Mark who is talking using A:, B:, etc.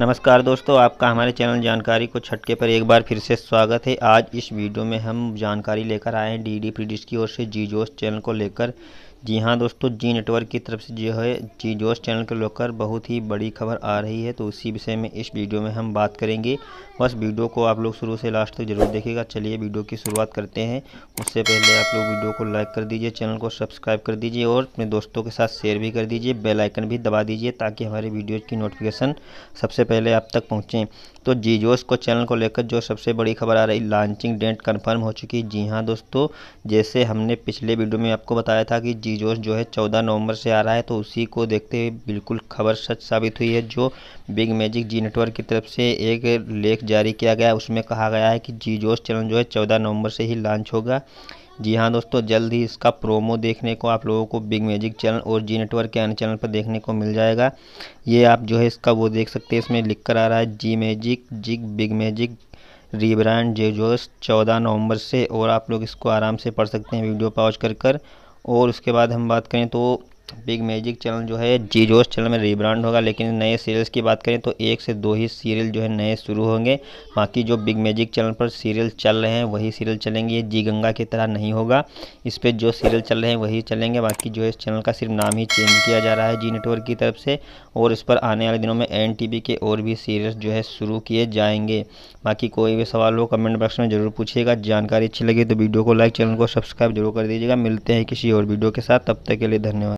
A: नमस्कार दोस्तों आपका हमारे चैनल जानकारी को छटके पर एक बार फिर से स्वागत है आज इस वीडियो में हम जानकारी लेकर आए हैं डी डी प्रीडिस की ओर से जी जोश चैनल को लेकर जी हाँ दोस्तों जी नेटवर्क की तरफ से जो है जी जोश चैनल को लेकर बहुत ही बड़ी खबर आ रही है तो उसी विषय में इस वीडियो में हम बात करेंगे बस वीडियो को आप लोग शुरू से लास्ट तक जरूर देखेगा चलिए वीडियो की शुरुआत करते हैं उससे पहले आप लोग वीडियो को लाइक कर दीजिए चैनल को सब्सक्राइब कर दीजिए और अपने दोस्तों के साथ शेयर भी कर दीजिए बेलाइकन भी दबा दीजिए ताकि हमारे वीडियो की नोटिफिकेशन सबसे सबसे पहले आप तक पहुँचें तो जीजोस को चैनल को लेकर जो सबसे बड़ी खबर आ रही लॉन्चिंग डेट कंफर्म हो चुकी है जी हाँ दोस्तों जैसे हमने पिछले वीडियो में आपको बताया था कि जीजोस जो है चौदह नवंबर से आ रहा है तो उसी को देखते हुए बिल्कुल खबर सच साबित हुई है जो बिग मैजिक जी नेटवर्क की तरफ से एक लेख जारी किया गया उसमें कहा गया है कि जीजोस चैनल जो है चौदह नवंबर से ही लॉन्च होगा जी हाँ दोस्तों जल्द ही इसका प्रोमो देखने को आप लोगों को बिग मैजिक चैनल और जी नेटवर्क के अन्य चैनल पर देखने को मिल जाएगा ये आप जो है इसका वो देख सकते हैं इसमें लिख कर आ रहा है जी मैजिक जिग बिग मैजिक रीब्रांड जेजोस चौदह नवंबर से और आप लोग इसको आराम से पढ़ सकते हैं वीडियो पॉज कर कर और उसके बाद हम बात करें तो बिग मैजिक चैनल जो है जी जोश चैनल में रीब्रांड होगा लेकिन नए सीरियल्स की बात करें तो एक से दो ही सीरियल जो है नए शुरू होंगे बाकी जो बिग मैजिक चैनल पर सीरियल चल रहे हैं वही सीरियल चलेंगे ये जी गंगा की तरह नहीं होगा इस पर जो सीरियल चल रहे हैं वही चलेंगे बाकी जो है इस चैनल का सिर्फ नाम ही चेंज किया जा रहा है जी नेटवर्क की तरफ से और इस पर आने वाले दिनों में एन के और भी सीरियल्स जो है शुरू किए जाएंगे बाकी कोई भी सवाल हो कमेंट बॉक्स में ज़रूर पूछिएगा जानकारी अच्छी लगी तो वीडियो को लाइक चैनल को सब्सक्राइब जरूर कर दीजिएगा मिलते हैं किसी और वीडियो के साथ तब तक के लिए धन्यवाद